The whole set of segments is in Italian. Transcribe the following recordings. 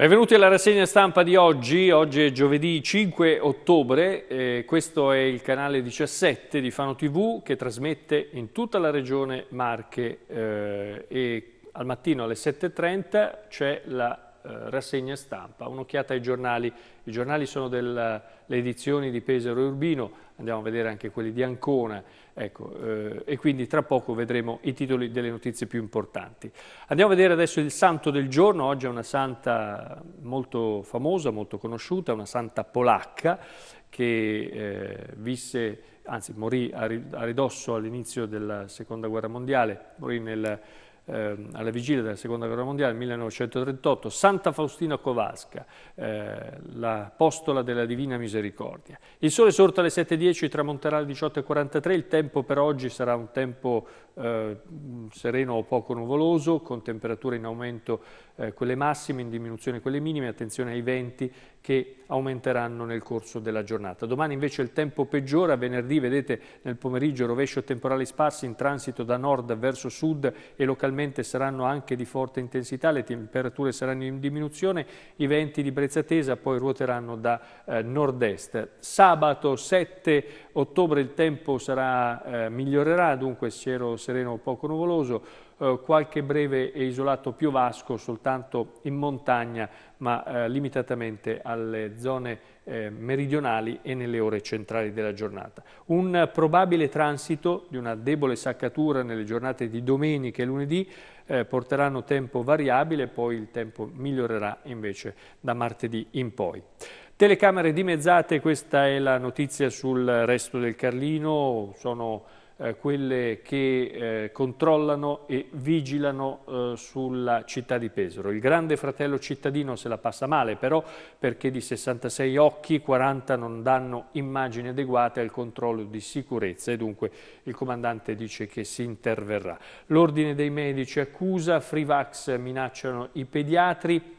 Benvenuti alla rassegna stampa di oggi, oggi è giovedì 5 ottobre, eh, questo è il canale 17 di Fano TV che trasmette in tutta la regione Marche eh, e al mattino alle 7.30 c'è la eh, rassegna stampa, un'occhiata ai giornali. I giornali sono delle edizioni di Pesaro e Urbino, andiamo a vedere anche quelli di Ancona, ecco, eh, e quindi tra poco vedremo i titoli delle notizie più importanti. Andiamo a vedere adesso il santo del giorno, oggi è una santa molto famosa, molto conosciuta, una santa polacca che eh, visse, anzi morì a ridosso all'inizio della Seconda Guerra Mondiale, morì nel eh, alla vigilia della seconda guerra mondiale, 1938, Santa Faustina Covasca, eh, l'apostola della divina misericordia. Il sole sorta alle 7.10, tramonterà alle 18.43, il tempo per oggi sarà un tempo eh, sereno o poco nuvoloso, con temperature in aumento eh, quelle massime, in diminuzione quelle minime, attenzione ai venti che aumenteranno nel corso della giornata. Domani invece il tempo peggiora, venerdì vedete nel pomeriggio rovescio temporali sparsi in transito da nord verso sud e localmente saranno anche di forte intensità, le temperature saranno in diminuzione, i venti di brezza tesa poi ruoteranno da eh, nord-est. Sabato 7 ottobre il tempo sarà, eh, migliorerà, dunque cielo sereno poco nuvoloso, eh, qualche breve e isolato piovasco soltanto in montagna, ma eh, limitatamente alle zone eh, meridionali e nelle ore centrali della giornata. Un probabile transito di una debole saccatura nelle giornate di domenica e lunedì eh, porteranno tempo variabile, poi il tempo migliorerà invece da martedì in poi. Telecamere dimezzate, questa è la notizia sul resto del Carlino, sono eh, quelle che eh, controllano e vigilano eh, sulla città di Pesaro. Il grande fratello cittadino se la passa male però perché di 66 occhi 40 non danno immagini adeguate al controllo di sicurezza e dunque il comandante dice che si interverrà. L'ordine dei medici accusa, Frivax minacciano i pediatri,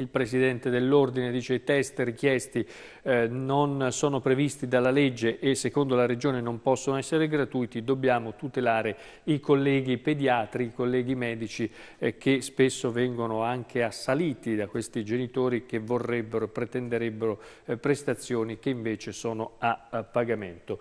il Presidente dell'Ordine dice che i test richiesti eh, non sono previsti dalla legge e secondo la Regione non possono essere gratuiti, dobbiamo tutelare i colleghi pediatri, i colleghi medici eh, che spesso vengono anche assaliti da questi genitori che vorrebbero e pretenderebbero eh, prestazioni che invece sono a, a pagamento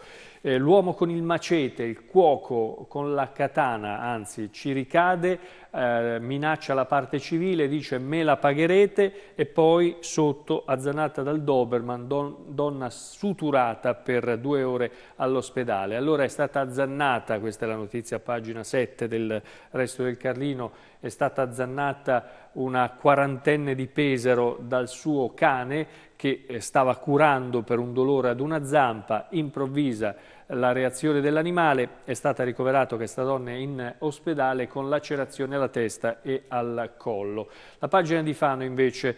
eh, l'uomo con il macete, il cuoco con la katana, anzi ci ricade, eh, minaccia la parte civile, dice me la pagherete e poi sotto, azzanata dal Doberman, don, donna suturata per due ore all'ospedale. Allora è stata azzannata, questa è la notizia pagina 7 del resto del Carlino, è stata azzannata una quarantenne di Pesaro dal suo cane che eh, stava curando per un dolore ad una zampa improvvisa la reazione dell'animale, è stata ricoverata questa donna in ospedale con lacerazione alla testa e al collo. La pagina di Fano invece...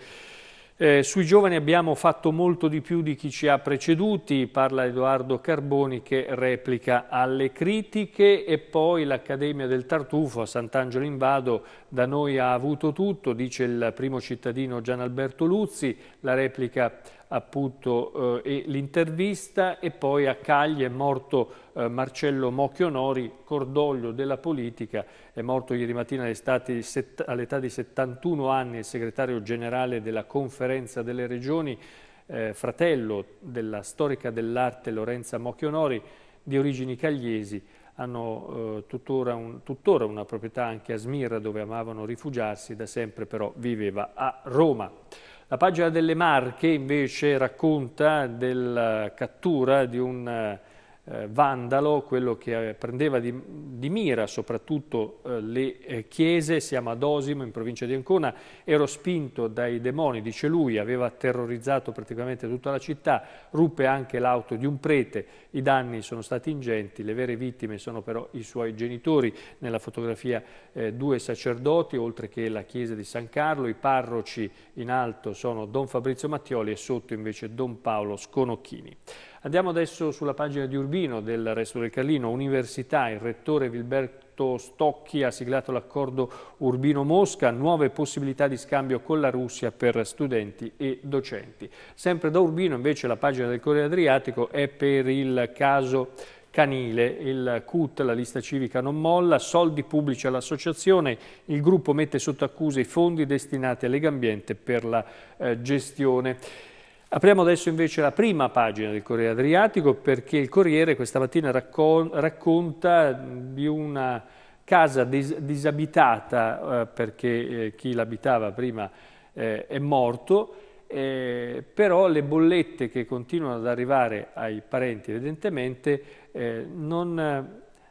Eh, sui giovani abbiamo fatto molto di più di chi ci ha preceduti, parla Edoardo Carboni che replica alle critiche e poi l'Accademia del Tartufo a Sant'Angelo in Vado da noi ha avuto tutto, dice il primo cittadino Gian Alberto Luzzi, la replica appunto eh, l'intervista e poi a Cagli è morto eh, Marcello Mocchionori, cordoglio della politica, è morto ieri mattina all'età di 71 anni il segretario generale della conferenza delle regioni, eh, fratello della storica dell'arte Lorenza Mocchionori di origini cagliesi, hanno eh, tuttora, un, tuttora una proprietà anche a Smirra dove amavano rifugiarsi, da sempre però viveva a Roma. La pagina delle Marche invece racconta della cattura di un eh, eh, vandalo, quello che eh, prendeva di, di mira soprattutto eh, le eh, chiese, siamo ad Osimo in provincia di Ancona, ero spinto dai demoni, dice lui, aveva terrorizzato praticamente tutta la città, ruppe anche l'auto di un prete, i danni sono stati ingenti, le vere vittime sono però i suoi genitori, nella fotografia eh, due sacerdoti, oltre che la chiesa di San Carlo, i parroci in alto sono Don Fabrizio Mattioli e sotto invece Don Paolo Sconocchini. Andiamo adesso sulla pagina di Urbino del Resto del Carlino, Università, il rettore Vilberto Stocchi ha siglato l'accordo Urbino-Mosca, nuove possibilità di scambio con la Russia per studenti e docenti. Sempre da Urbino invece la pagina del Corriere Adriatico è per il caso Canile, il CUT, la lista civica non molla, soldi pubblici all'associazione, il gruppo mette sotto accusa i fondi destinati all'Egambiente per la eh, gestione. Apriamo adesso invece la prima pagina del Corriere Adriatico perché il Corriere questa mattina raccon racconta di una casa dis disabitata eh, perché eh, chi l'abitava prima eh, è morto, eh, però le bollette che continuano ad arrivare ai parenti evidentemente eh, non,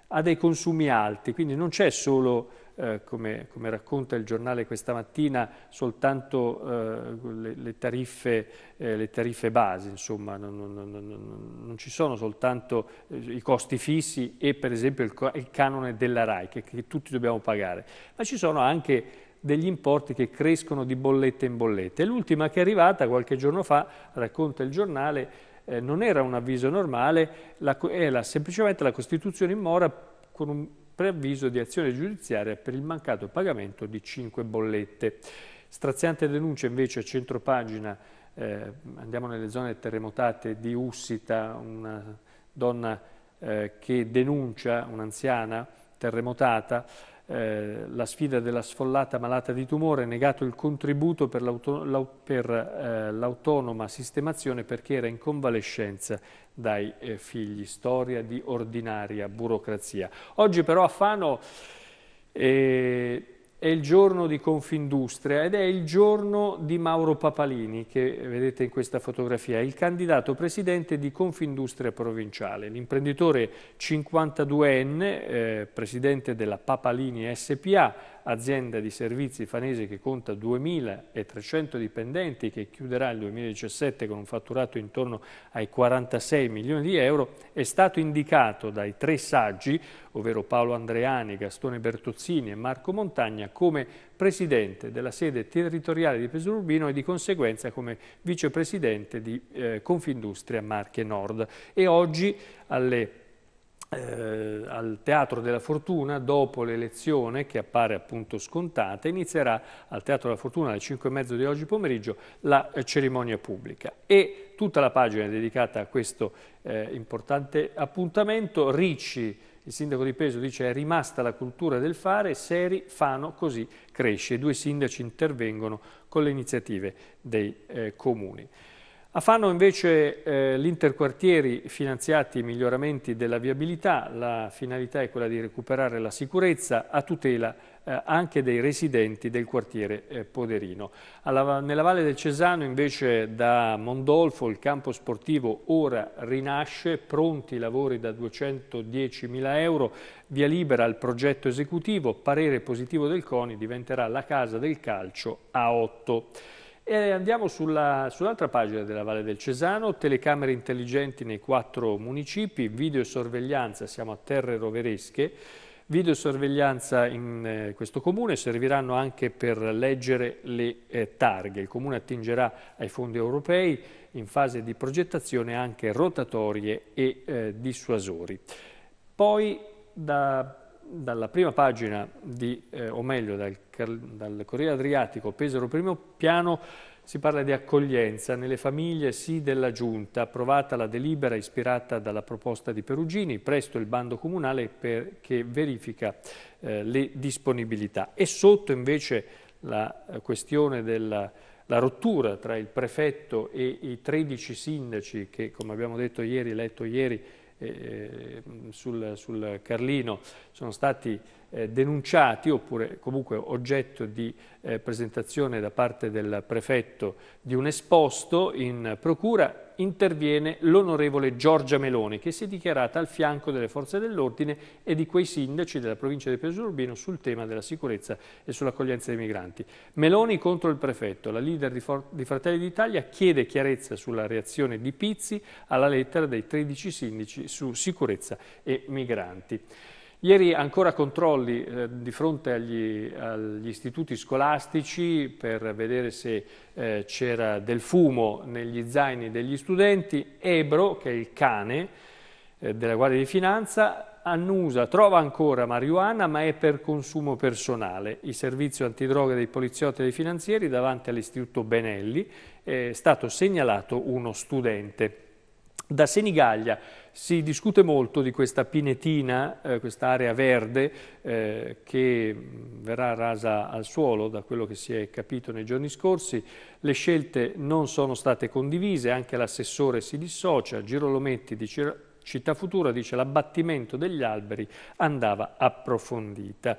ha dei consumi alti, quindi non c'è solo eh, come, come, racconta il giornale questa mattina, soltanto eh, le, le, tariffe, eh, le, tariffe, base, insomma, non, non, non, non ci sono soltanto i costi fissi e per esempio il, il canone della RAI che, che tutti dobbiamo pagare, ma ci sono anche degli importi che crescono di bolletta in bolletta. L'ultima che è arrivata qualche giorno fa, racconta il giornale, eh, non era un avviso normale, la, era semplicemente la Costituzione in mora con un preavviso di azione giudiziaria per il mancato pagamento di 5 bollette. Straziante denuncia invece a centropagina, eh, andiamo nelle zone terremotate di Ussita, una donna eh, che denuncia un'anziana terremotata eh, la sfida della sfollata malata di tumore, negato il contributo per eh, l'autonoma eh, sistemazione perché era in convalescenza dai eh, figli. Storia di ordinaria burocrazia. Oggi però a Fano... Eh, è il giorno di Confindustria ed è il giorno di Mauro Papalini, che vedete in questa fotografia, il candidato presidente di Confindustria provinciale. L'imprenditore 52enne, eh, presidente della Papalini SPA, azienda di servizi fanese che conta 2.300 dipendenti, che chiuderà il 2017 con un fatturato intorno ai 46 milioni di euro, è stato indicato dai tre saggi, ovvero Paolo Andreani, Gastone Bertozzini e Marco Montagna, come presidente della sede territoriale di Pesururbino e di conseguenza come vicepresidente di eh, Confindustria Marche Nord. E oggi alle eh, al Teatro della Fortuna, dopo l'elezione che appare appunto scontata, inizierà al Teatro della Fortuna alle 5 e 5.30 di oggi pomeriggio la eh, cerimonia pubblica e tutta la pagina è dedicata a questo eh, importante appuntamento. Ricci, il sindaco di Peso, dice è rimasta la cultura del fare, Seri, Fano, così cresce. I due sindaci intervengono con le iniziative dei eh, comuni. A ah, Fano invece eh, l'interquartieri finanziati miglioramenti della viabilità, la finalità è quella di recuperare la sicurezza a tutela eh, anche dei residenti del quartiere eh, Poderino. Alla, nella Valle del Cesano invece da Mondolfo il campo sportivo ora rinasce, pronti i lavori da 210.000 euro, via libera al progetto esecutivo, parere positivo del CONI diventerà la casa del calcio a 8. E andiamo sull'altra sull pagina della Valle del Cesano, telecamere intelligenti nei quattro municipi, videosorveglianza, siamo a terre roveresche, videosorveglianza in eh, questo comune serviranno anche per leggere le eh, targhe. Il comune attingerà ai fondi europei in fase di progettazione anche rotatorie e eh, dissuasori. Poi da dalla prima pagina, di, eh, o meglio dal, dal Corriere Adriatico, Pesaro primo piano, si parla di accoglienza nelle famiglie sì della Giunta, approvata la delibera ispirata dalla proposta di Perugini, presto il bando comunale per, che verifica eh, le disponibilità. E sotto invece la eh, questione della la rottura tra il prefetto e i 13 sindaci che, come abbiamo detto ieri, letto ieri, eh, sul, sul Carlino sono stati eh, denunciati oppure comunque oggetto di eh, presentazione da parte del prefetto di un esposto in procura, interviene l'onorevole Giorgia Meloni che si è dichiarata al fianco delle forze dell'ordine e di quei sindaci della provincia di Pesaro Urbino sul tema della sicurezza e sull'accoglienza dei migranti. Meloni contro il prefetto, la leader di, di Fratelli d'Italia chiede chiarezza sulla reazione di Pizzi alla lettera dei 13 sindaci su sicurezza e migranti. Ieri ancora controlli eh, di fronte agli, agli, istituti scolastici per vedere se eh, c'era del fumo negli zaini degli studenti. Ebro, che è il cane eh, della Guardia di Finanza, annusa, trova ancora marijuana ma è per consumo personale. Il servizio antidroga dei poliziotti e dei finanzieri davanti all'istituto Benelli è stato segnalato uno studente. Da Senigallia si discute molto di questa pinetina, eh, quest'area verde eh, che verrà rasa al suolo da quello che si è capito nei giorni scorsi. Le scelte non sono state condivise, anche l'assessore si dissocia, Girolometti dice Città Futura dice l'abbattimento degli alberi andava approfondita.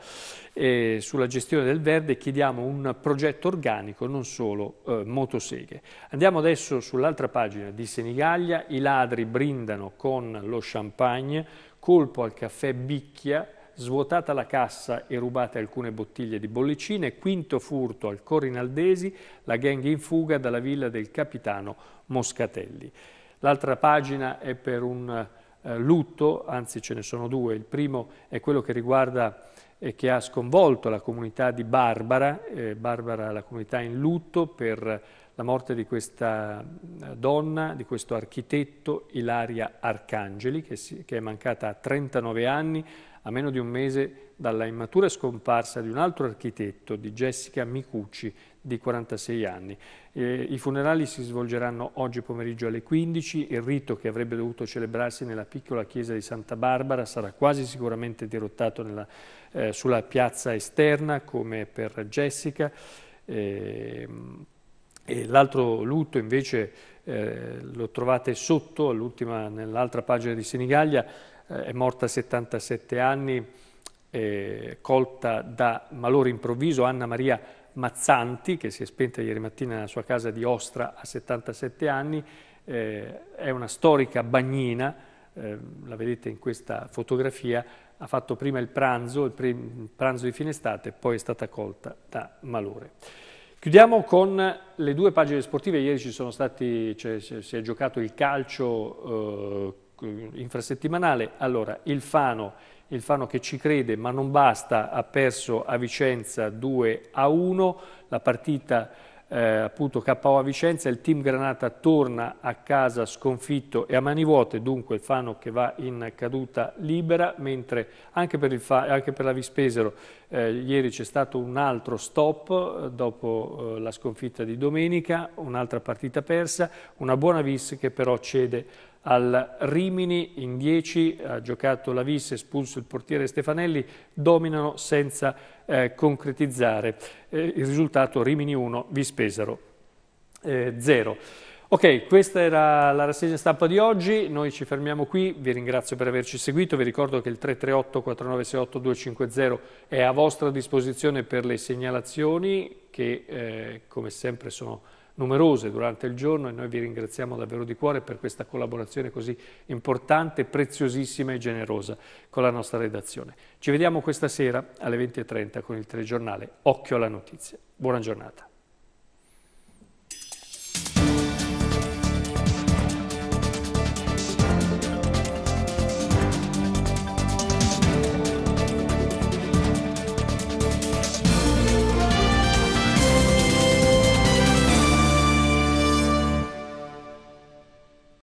E sulla gestione del verde chiediamo un progetto organico, non solo eh, motoseghe. Andiamo adesso sull'altra pagina di Senigallia, i ladri brindano con lo champagne, colpo al caffè Bicchia, svuotata la cassa e rubate alcune bottiglie di bollicine, quinto furto al Corinaldesi, la gang in fuga dalla villa del capitano Moscatelli. L'altra pagina è per un eh, lutto, anzi ce ne sono due. Il primo è quello che riguarda e che ha sconvolto la comunità di Barbara, eh, Barbara la comunità in lutto per la morte di questa eh, donna, di questo architetto Ilaria Arcangeli, che, si, che, è mancata a 39 anni, a meno di un mese dalla immatura scomparsa di un altro architetto, di Jessica Micucci, di 46 anni. Eh, I funerali si svolgeranno oggi pomeriggio alle 15, il rito che avrebbe dovuto celebrarsi nella piccola chiesa di Santa Barbara sarà quasi sicuramente dirottato nella, eh, sulla piazza esterna, come per Jessica. Eh, e l'altro lutto invece eh, lo trovate sotto, nell'altra pagina di Senigallia, eh, è morta a 77 anni, eh, colta da malore improvviso, Anna Maria Mazzanti, che si è spenta ieri mattina nella sua casa di Ostra a 77 anni, eh, è una storica bagnina, eh, la vedete in questa fotografia, ha fatto prima il pranzo, il, pranzo di fine estate, poi è stata colta da malore. Chiudiamo con le due pagine sportive, ieri stati, cioè, si è giocato il calcio eh, infrasettimanale, allora il Fano, il Fano che ci crede ma non basta, ha perso a Vicenza 2 a 1, la partita eh, appunto KO a Vicenza, il team Granata torna a casa sconfitto e a mani vuote, dunque il Fano che va in caduta libera, mentre anche per, anche per la Vispesero eh, ieri c'è stato un altro stop eh, dopo eh, la sconfitta di domenica, un'altra partita persa, una buona Vis che però cede al Rimini in 10, ha giocato la Vis, espulso il portiere Stefanelli, dominano senza eh, concretizzare. Eh, il risultato Rimini 1, Vis Pesaro 0. Eh, ok, questa era la rassegna stampa di oggi, noi ci fermiamo qui, vi ringrazio per averci seguito, vi ricordo che il 338 4968 250 è a vostra disposizione per le segnalazioni che eh, come sempre sono numerose durante il giorno e noi vi ringraziamo davvero di cuore per questa collaborazione così importante, preziosissima e generosa con la nostra redazione. Ci vediamo questa sera alle 20.30 con il telegiornale Occhio alla notizia. Buona giornata.